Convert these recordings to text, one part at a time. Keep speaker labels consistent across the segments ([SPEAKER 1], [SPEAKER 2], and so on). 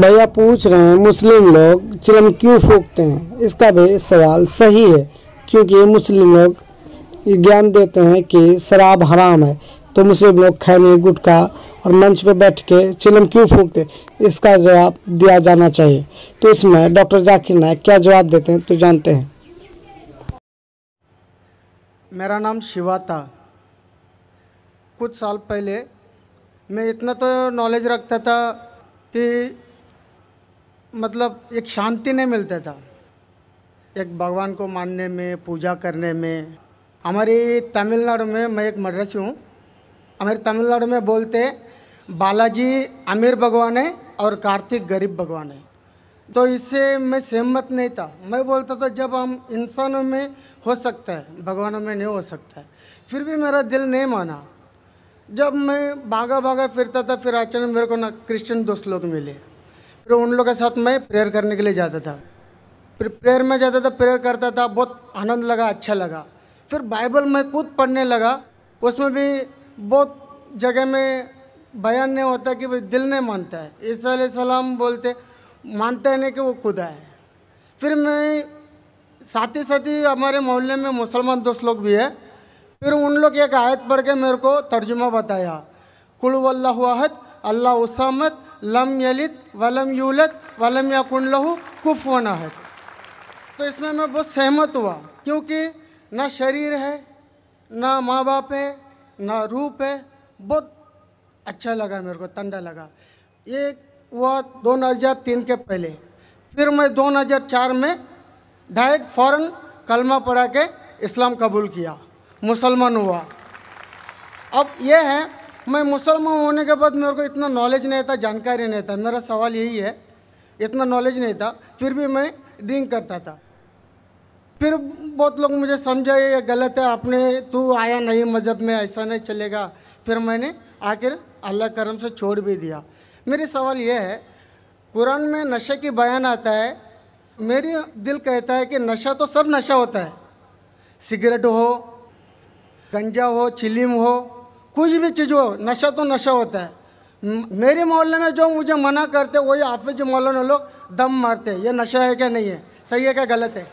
[SPEAKER 1] भैया पूछ रहे हैं मुस्लिम लोग चिलम क्यों फूकते हैं इसका भी सवाल सही है क्योंकि मुस्लिम लोग ज्ञान देते हैं कि शराब हराम है तो मुस्लिम लोग खैनी गुटखा और मंच पर बैठ के चिलम क्यों फूकते इसका जवाब दिया जाना चाहिए तो इसमें डॉक्टर जाकिर नायक क्या जवाब देते हैं तो जानते हैं मेरा नाम शिवा था कुछ साल पहले मैं इतना तो नॉलेज रखता था कि मतलब एक शांति नहीं मिलता था एक भगवान को मानने में पूजा करने में हमारी तमिलनाडु में मैं एक मदरसी हूँ हमारे तमिलनाडु में बोलते बालाजी अमीर भगवान है और कार्तिक गरीब भगवान है तो इससे मैं सहमत नहीं था मैं बोलता था जब हम इंसानों में हो सकता है भगवानों में नहीं हो सकता है फिर भी मेरा दिल नहीं माना जब मैं भागा भागा फिरता था फिर अचानक मेरे को ना क्रिश्चियन दोस्त लोग मिले फिर उन लोगों के साथ मैं प्रेयर करने के लिए जाता था फिर प्रेयर में जाता था प्रेयर करता था बहुत आनंद लगा अच्छा लगा फिर बाइबल में खुद पढ़ने लगा उसमें भी बहुत जगह में बयान नहीं होता कि दिल नहीं मानता है ईसा सलाम बोलते मानते हैं नहीं कि वो खुदा है फिर मैं साथ ही साथ ही हमारे मोहल्ले में मुसलमान दोस्त लोग भी है फिर उन लोग एक आयत पढ़ के मेरे को तर्जुमा बताया कुल वल्लाहद अल्लाह उसामत लम यलित वलम यूलत वलम याकुंड लहू कुफ होना है तो इसमें मैं बहुत सहमत हुआ क्योंकि ना शरीर है ना माँ बाप है ना रूप है बहुत अच्छा लगा मेरे को तंडा लगा ये हुआ 2003 के पहले फिर मैं 2004 में डायरेक्ट फ़ौरन कलमा पढ़ा के इस्लाम कबूल किया मुसलमान हुआ अब यह है मैं मुसलमान होने के बाद मेरे को इतना नॉलेज नहीं था जानकारी नहीं था मेरा सवाल यही है इतना नॉलेज नहीं था फिर भी मैं ड्रिंक करता था फिर बहुत लोग मुझे समझा ये गलत है आपने तू आया नहीं मज़हब में ऐसा नहीं चलेगा फिर मैंने आखिर अल्लाह करम से छोड़ भी दिया मेरी सवाल यह है कुरान में नशे की बयान आता है मेरी दिल कहता है कि नशा तो सब नशा होता है सिगरेट हो गंजा हो चिलिम हो कुछ भी चीज़ हो नशा तो नशा होता है मेरे मोहल्ले में जो मुझे मना करते वही हाफिज में लोग दम मारते ये नशा है क्या नहीं है सही है क्या गलत है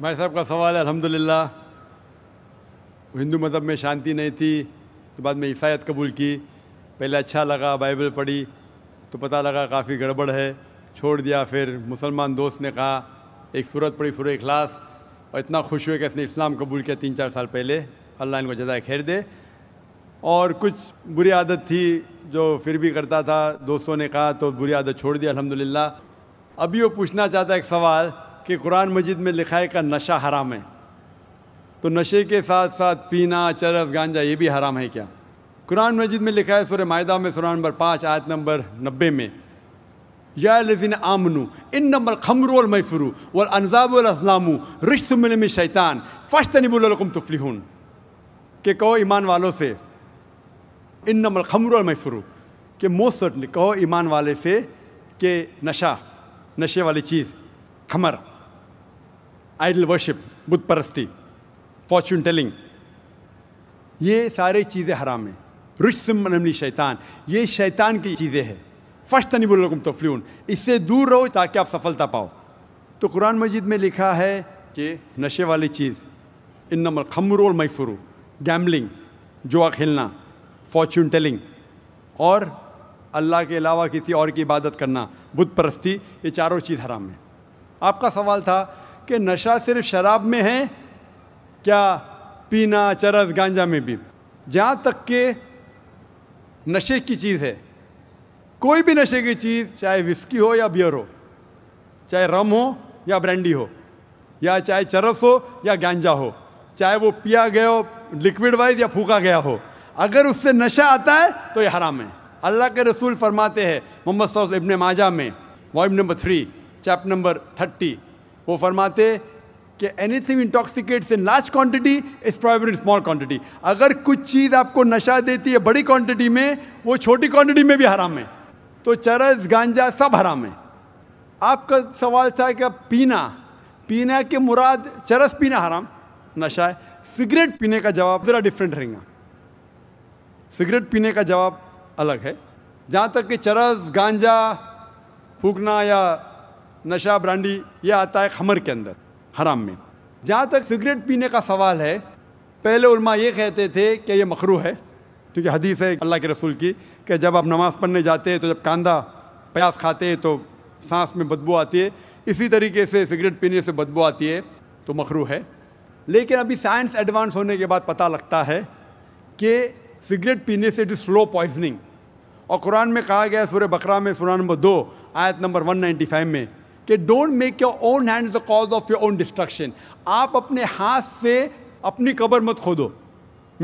[SPEAKER 2] भाई साहब का सवाल है अलहमदिल्ला हिंदू मज़हब में शांति नहीं थी तो बाद में ईसाइत कबूल की पहले अच्छा लगा बाइबल पढ़ी तो पता लगा काफ़ी गड़बड़ है छोड़ दिया फिर मुसलमान दोस्त ने कहा एक सूरत पढ़ी सूर्य इखलास और इतना खुश हुए कि इसने इस्लाम कबूल किया तीन चार साल पहले अल्लाह इनको जदाय खैर दे और कुछ बुरी आदत थी जो फिर भी करता था दोस्तों ने कहा तो बुरी आदत छोड़ दी अलहमदिल्ला अभी वो पूछना चाहता है एक सवाल कि कुरान मजिद में लिखा है का नशा हराम है तो नशे के साथ साथ पीना चरस गांजा ये भी हराम है क्या कुरान मजिद में लिखा है सुर माहा में सुरान नंबर पाँच आयत नंबर नब्बे में याजिन आमनु इन नंबर खमरुल मैफरू वल मिल में शैतान फ़श्त नबुलकुम तुफलिहून के कहो ईमान वालों से इन नंबर खमरुल मफरू के मोस्ट सर्टनली कहो ईमान वाले से कि नशा नशे वाली चीज़ खमर आइडल वर्शिप बुध परस्ती फॉर्चून टेलिंग ये सारी चीज़ें हराम हैं मनमनी शैतान ये शैतान की चीज़ें हैं फर्स्ट तनिबुलकुम तफलियन तो इससे दूर रहो ताकि आप सफलता पाओ तो कुरान मजीद में लिखा है कि नशे वाली चीज़ इन नंबर खमर और मैसूर गैम्बलिंग जुआ खेलना फॉर्चून टेलिंग और अल्लाह के अलावा किसी और की इबादत करना बुद परस्ती ये चारों चीज़ हराम है आपका सवाल था कि नशा सिर्फ शराब में है क्या पीना चरस गांजा में भी जहाँ तक के नशे की चीज़ है कोई भी नशे की चीज़ चाहे विस्की हो या बियर हो चाहे रम हो या ब्रांडी हो या चाहे चरस हो या गांजा हो चाहे वो पिया गया हो लिक्विड वाइज या फूका गया हो अगर उससे नशा आता है तो ये हराम है अल्लाह के रसूल फरमाते हैं मोहम्मद सौस इबन माजा में volume number three chapter number thirty वो फरमाते कि thing intoxicates in large quantity is probable in small quantity अगर कुछ चीज़ आपको नशा देती है बड़ी क्वान्टिटी में वो छोटी क्वान्टिटी में भी हराम है तो चरस गांजा सब हराम है आपका सवाल था कि पीना पीना के मुराद चरस पीना हराम नशा है सिगरेट पीने का जवाब ज़रा डिफरेंट रहेगा सिगरेट पीने का जवाब अलग है जहाँ तक कि चरस गांजा फूकना या नशा ब्रांडी ये आता है खमर के अंदर हराम में जहाँ तक सिगरेट पीने का सवाल है पहले उलमा ये कहते थे कि ये मकरू है क्योंकि हदीस है अल्लाह के रसूल की कि जब आप नमाज़ पढ़ने जाते हैं तो जब कांदा प्यास खाते हैं तो सांस में बदबू आती है इसी तरीके से सिगरेट पीने से बदबू आती है तो मखरू है लेकिन अभी साइंस एडवांस होने के बाद पता लगता है कि सिगरेट पीने से इट इज़ स्लो पॉइजनिंग और कुरान में कहा गया है सूर्य बकरा में सूर्य नंबर दो आयत नंबर 195 में कि don't make your own hand the cause of your own destruction आप अपने हाथ से अपनी कबर मत खोदो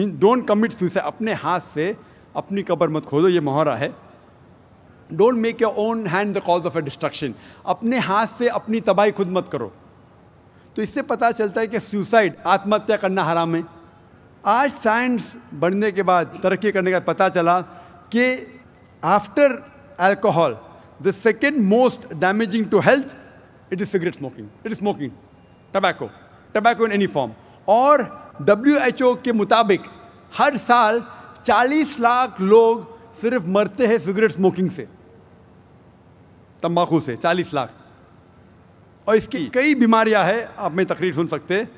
[SPEAKER 2] मीन डोंट कमिट सुसाइड अपने हाथ से अपनी कबर मत खोदो ये मोहरा है don't make your own hand the cause of a destruction अपने हाथ से अपनी तबाही खुद मत करो तो इससे पता चलता है कि सुसाइड आत्महत्या करना हराम है आज साइंस बढ़ने के बाद तरक्की करने का पता चला कि after alcohol the second most damaging to health it is cigarette smoking it is smoking tobacco tobacco in any form और डब्ल्यू के मुताबिक हर साल 40 लाख लोग सिर्फ मरते हैं सिगरेट स्मोकिंग से तंबाकू से 40 लाख और इसकी कई बीमारियां हैं आप में तकरीर सुन सकते हैं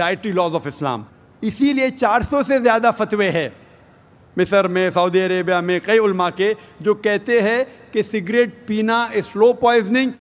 [SPEAKER 2] डाइटरी लॉज ऑफ इस्लाम इसीलिए 400 से ज़्यादा फतवे हैं मिसर में सऊदी अरेबिया में कई उलमा के जो कहते हैं कि सिगरेट पीना स्लो पॉइजनिंग